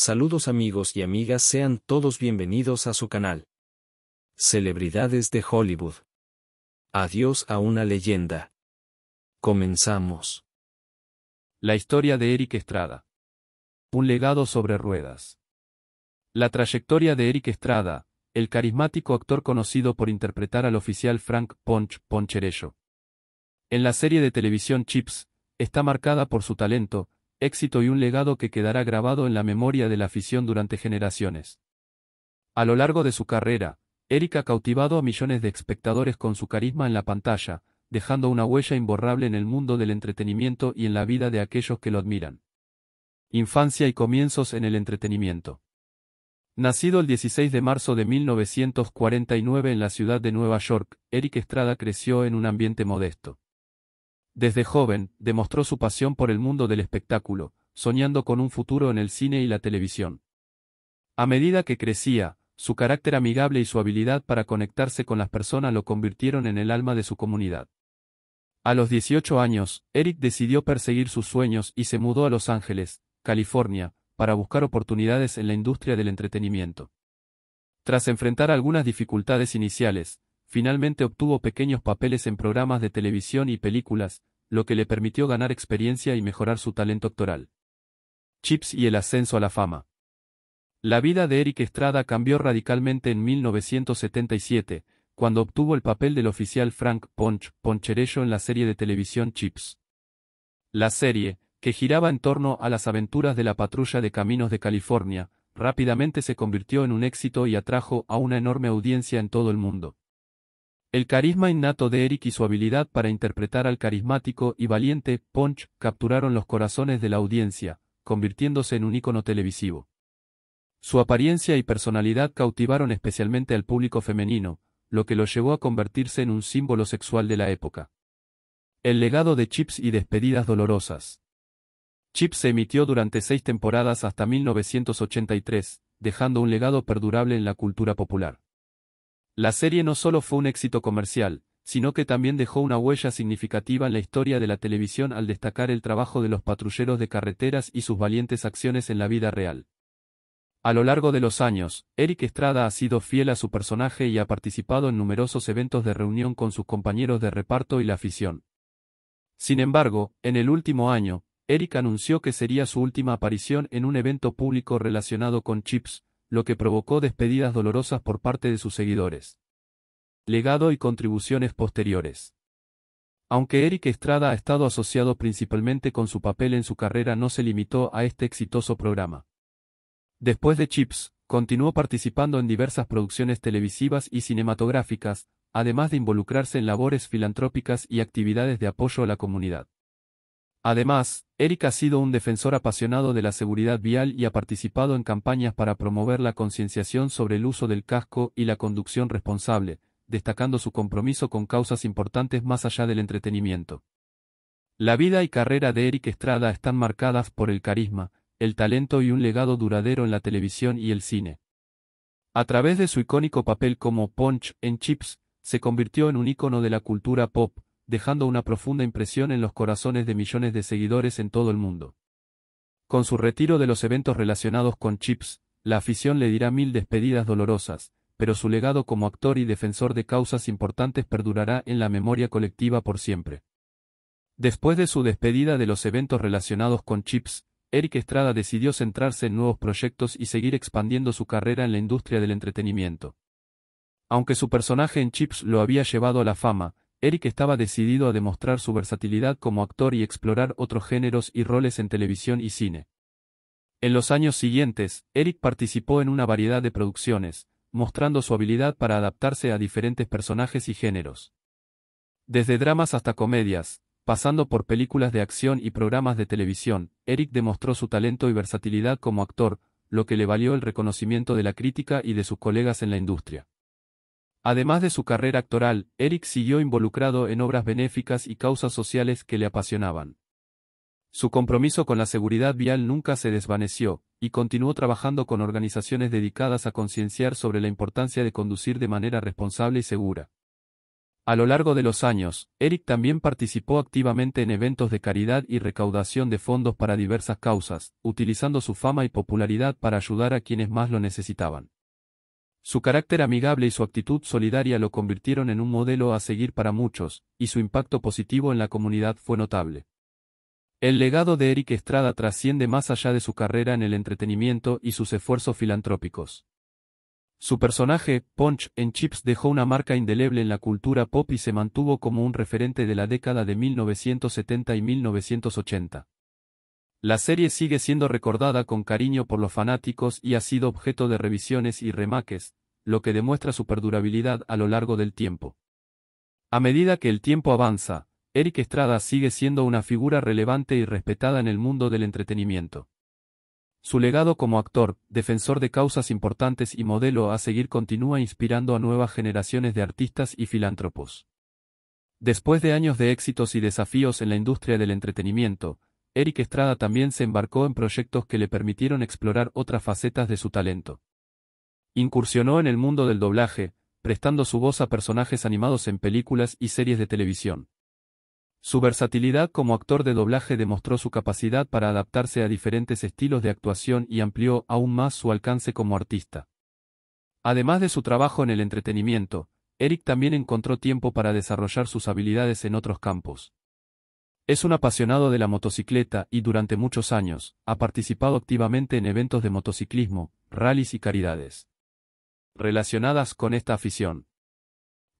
Saludos amigos y amigas, sean todos bienvenidos a su canal. Celebridades de Hollywood. Adiós a una leyenda. Comenzamos. La historia de Eric Estrada. Un legado sobre ruedas. La trayectoria de Eric Estrada, el carismático actor conocido por interpretar al oficial Frank Ponch Poncherello. En la serie de televisión Chips, está marcada por su talento, éxito y un legado que quedará grabado en la memoria de la afición durante generaciones. A lo largo de su carrera, Eric ha cautivado a millones de espectadores con su carisma en la pantalla, dejando una huella imborrable en el mundo del entretenimiento y en la vida de aquellos que lo admiran. Infancia y comienzos en el entretenimiento. Nacido el 16 de marzo de 1949 en la ciudad de Nueva York, Eric Estrada creció en un ambiente modesto. Desde joven, demostró su pasión por el mundo del espectáculo, soñando con un futuro en el cine y la televisión. A medida que crecía, su carácter amigable y su habilidad para conectarse con las personas lo convirtieron en el alma de su comunidad. A los 18 años, Eric decidió perseguir sus sueños y se mudó a Los Ángeles, California, para buscar oportunidades en la industria del entretenimiento. Tras enfrentar algunas dificultades iniciales, finalmente obtuvo pequeños papeles en programas de televisión y películas, lo que le permitió ganar experiencia y mejorar su talento actoral. Chips y el ascenso a la fama. La vida de Eric Estrada cambió radicalmente en 1977, cuando obtuvo el papel del oficial Frank Ponch Poncherello en la serie de televisión Chips. La serie, que giraba en torno a las aventuras de la patrulla de caminos de California, rápidamente se convirtió en un éxito y atrajo a una enorme audiencia en todo el mundo. El carisma innato de Eric y su habilidad para interpretar al carismático y valiente Punch capturaron los corazones de la audiencia, convirtiéndose en un ícono televisivo. Su apariencia y personalidad cautivaron especialmente al público femenino, lo que lo llevó a convertirse en un símbolo sexual de la época. El legado de Chips y despedidas dolorosas. Chips se emitió durante seis temporadas hasta 1983, dejando un legado perdurable en la cultura popular. La serie no solo fue un éxito comercial, sino que también dejó una huella significativa en la historia de la televisión al destacar el trabajo de los patrulleros de carreteras y sus valientes acciones en la vida real. A lo largo de los años, Eric Estrada ha sido fiel a su personaje y ha participado en numerosos eventos de reunión con sus compañeros de reparto y la afición. Sin embargo, en el último año, Eric anunció que sería su última aparición en un evento público relacionado con Chips, lo que provocó despedidas dolorosas por parte de sus seguidores. Legado y contribuciones posteriores. Aunque Eric Estrada ha estado asociado principalmente con su papel en su carrera, no se limitó a este exitoso programa. Después de Chips, continuó participando en diversas producciones televisivas y cinematográficas, además de involucrarse en labores filantrópicas y actividades de apoyo a la comunidad. Además, Eric ha sido un defensor apasionado de la seguridad vial y ha participado en campañas para promover la concienciación sobre el uso del casco y la conducción responsable, destacando su compromiso con causas importantes más allá del entretenimiento. La vida y carrera de Eric Estrada están marcadas por el carisma, el talento y un legado duradero en la televisión y el cine. A través de su icónico papel como Punch en Chips, se convirtió en un ícono de la cultura pop, dejando una profunda impresión en los corazones de millones de seguidores en todo el mundo. Con su retiro de los eventos relacionados con chips, la afición le dirá mil despedidas dolorosas, pero su legado como actor y defensor de causas importantes perdurará en la memoria colectiva por siempre. Después de su despedida de los eventos relacionados con chips, Eric Estrada decidió centrarse en nuevos proyectos y seguir expandiendo su carrera en la industria del entretenimiento. Aunque su personaje en Chips lo había llevado a la fama, Eric estaba decidido a demostrar su versatilidad como actor y explorar otros géneros y roles en televisión y cine. En los años siguientes, Eric participó en una variedad de producciones, mostrando su habilidad para adaptarse a diferentes personajes y géneros. Desde dramas hasta comedias, pasando por películas de acción y programas de televisión, Eric demostró su talento y versatilidad como actor, lo que le valió el reconocimiento de la crítica y de sus colegas en la industria. Además de su carrera actoral, Eric siguió involucrado en obras benéficas y causas sociales que le apasionaban. Su compromiso con la seguridad vial nunca se desvaneció, y continuó trabajando con organizaciones dedicadas a concienciar sobre la importancia de conducir de manera responsable y segura. A lo largo de los años, Eric también participó activamente en eventos de caridad y recaudación de fondos para diversas causas, utilizando su fama y popularidad para ayudar a quienes más lo necesitaban. Su carácter amigable y su actitud solidaria lo convirtieron en un modelo a seguir para muchos, y su impacto positivo en la comunidad fue notable. El legado de Eric Estrada trasciende más allá de su carrera en el entretenimiento y sus esfuerzos filantrópicos. Su personaje, Punch, en Chips dejó una marca indeleble en la cultura pop y se mantuvo como un referente de la década de 1970 y 1980. La serie sigue siendo recordada con cariño por los fanáticos y ha sido objeto de revisiones y remaques lo que demuestra su perdurabilidad a lo largo del tiempo. A medida que el tiempo avanza, Eric Estrada sigue siendo una figura relevante y respetada en el mundo del entretenimiento. Su legado como actor, defensor de causas importantes y modelo a seguir continúa inspirando a nuevas generaciones de artistas y filántropos. Después de años de éxitos y desafíos en la industria del entretenimiento, Eric Estrada también se embarcó en proyectos que le permitieron explorar otras facetas de su talento. Incursionó en el mundo del doblaje, prestando su voz a personajes animados en películas y series de televisión. Su versatilidad como actor de doblaje demostró su capacidad para adaptarse a diferentes estilos de actuación y amplió aún más su alcance como artista. Además de su trabajo en el entretenimiento, Eric también encontró tiempo para desarrollar sus habilidades en otros campos. Es un apasionado de la motocicleta y durante muchos años ha participado activamente en eventos de motociclismo, rallies y caridades relacionadas con esta afición.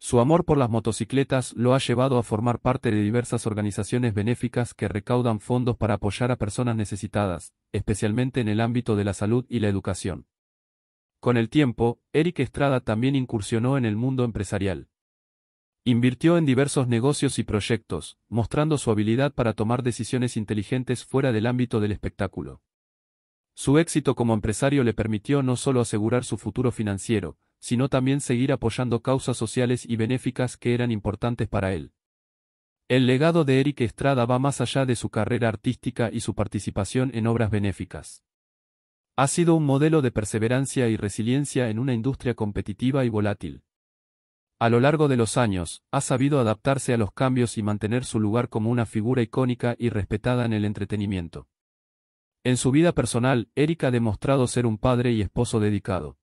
Su amor por las motocicletas lo ha llevado a formar parte de diversas organizaciones benéficas que recaudan fondos para apoyar a personas necesitadas, especialmente en el ámbito de la salud y la educación. Con el tiempo, Eric Estrada también incursionó en el mundo empresarial. Invirtió en diversos negocios y proyectos, mostrando su habilidad para tomar decisiones inteligentes fuera del ámbito del espectáculo. Su éxito como empresario le permitió no solo asegurar su futuro financiero, sino también seguir apoyando causas sociales y benéficas que eran importantes para él. El legado de Eric Estrada va más allá de su carrera artística y su participación en obras benéficas. Ha sido un modelo de perseverancia y resiliencia en una industria competitiva y volátil. A lo largo de los años, ha sabido adaptarse a los cambios y mantener su lugar como una figura icónica y respetada en el entretenimiento. En su vida personal, Eric ha demostrado ser un padre y esposo dedicado.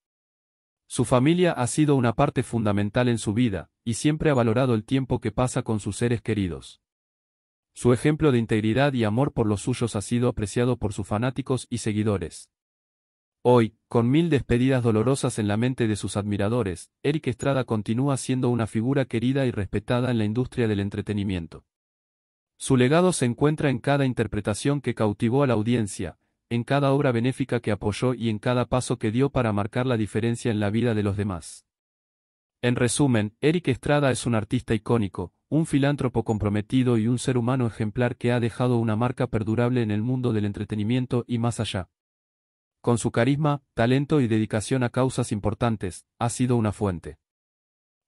Su familia ha sido una parte fundamental en su vida, y siempre ha valorado el tiempo que pasa con sus seres queridos. Su ejemplo de integridad y amor por los suyos ha sido apreciado por sus fanáticos y seguidores. Hoy, con mil despedidas dolorosas en la mente de sus admiradores, Eric Estrada continúa siendo una figura querida y respetada en la industria del entretenimiento. Su legado se encuentra en cada interpretación que cautivó a la audiencia, en cada obra benéfica que apoyó y en cada paso que dio para marcar la diferencia en la vida de los demás. En resumen, Eric Estrada es un artista icónico, un filántropo comprometido y un ser humano ejemplar que ha dejado una marca perdurable en el mundo del entretenimiento y más allá. Con su carisma, talento y dedicación a causas importantes, ha sido una fuente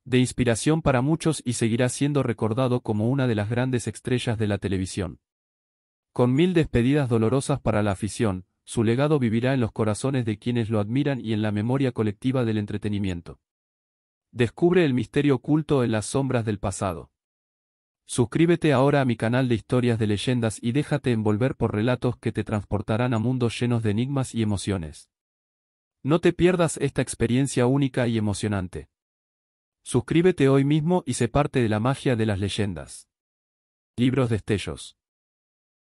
de inspiración para muchos y seguirá siendo recordado como una de las grandes estrellas de la televisión. Con mil despedidas dolorosas para la afición, su legado vivirá en los corazones de quienes lo admiran y en la memoria colectiva del entretenimiento. Descubre el misterio oculto en las sombras del pasado. Suscríbete ahora a mi canal de historias de leyendas y déjate envolver por relatos que te transportarán a mundos llenos de enigmas y emociones. No te pierdas esta experiencia única y emocionante. Suscríbete hoy mismo y sé parte de la magia de las leyendas. Libros Destellos.